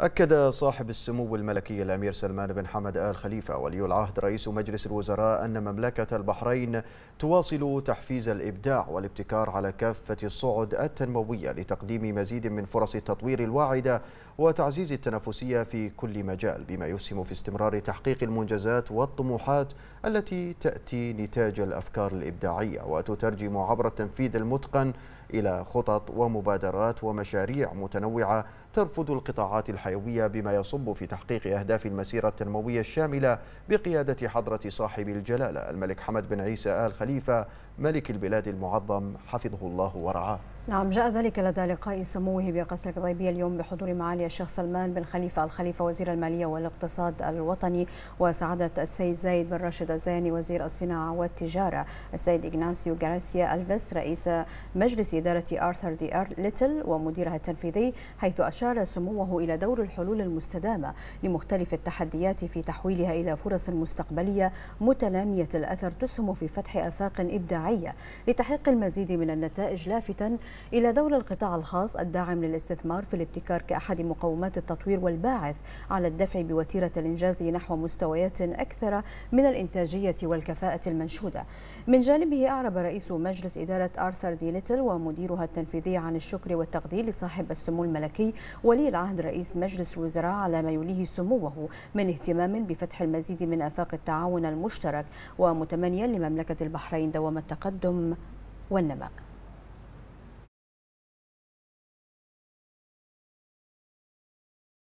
أكد صاحب السمو الملكي الأمير سلمان بن حمد آل خليفة ولي العهد رئيس مجلس الوزراء أن مملكة البحرين تواصل تحفيز الإبداع والابتكار على كافة الصعد التنموية لتقديم مزيد من فرص التطوير الواعدة وتعزيز التنافسية في كل مجال بما يسهم في استمرار تحقيق المنجزات والطموحات التي تأتي نتاج الأفكار الإبداعية وتترجم عبر التنفيذ المتقن إلى خطط ومبادرات ومشاريع متنوعة ترفض القطاعات الحيوية الحيوية بما يصب في تحقيق أهداف المسيرة التنموية الشاملة بقيادة حضرة صاحب الجلالة الملك حمد بن عيسى آل خليفة ملك البلاد المعظم حفظه الله ورعاه نعم جاء ذلك لدى لقاء سموه بقصر القضيبية اليوم بحضور معالي الشيخ سلمان بن خليفة الخليفة وزير المالية والاقتصاد الوطني وسعادة السيد زايد بن راشد الزاني وزير الصناعة والتجارة السيد إغناسيو غارسيا ألفيس رئيس مجلس إدارة آرثر دي آر ليتل ومديرها التنفيذي حيث أشار سموه إلى دور الحلول المستدامة لمختلف التحديات في تحويلها إلى فرص مستقبلية متنامية الأثر تسهم في فتح آفاق إبداعية لتحقيق المزيد من النتائج لافتا إلى دور القطاع الخاص الداعم للاستثمار في الابتكار كأحد مقومات التطوير والباعث على الدفع بوتيرة الإنجاز نحو مستويات أكثر من الإنتاجية والكفاءة المنشودة من جانبه أعرب رئيس مجلس إدارة آرثر دي ليتل ومديرها التنفيذي عن الشكر والتقدير لصاحب السمو الملكي ولي العهد رئيس مجلس الوزراء على ما يوليه سموه من اهتمام بفتح المزيد من آفاق التعاون المشترك ومتمنيا لمملكة البحرين دوام التقدم والنماء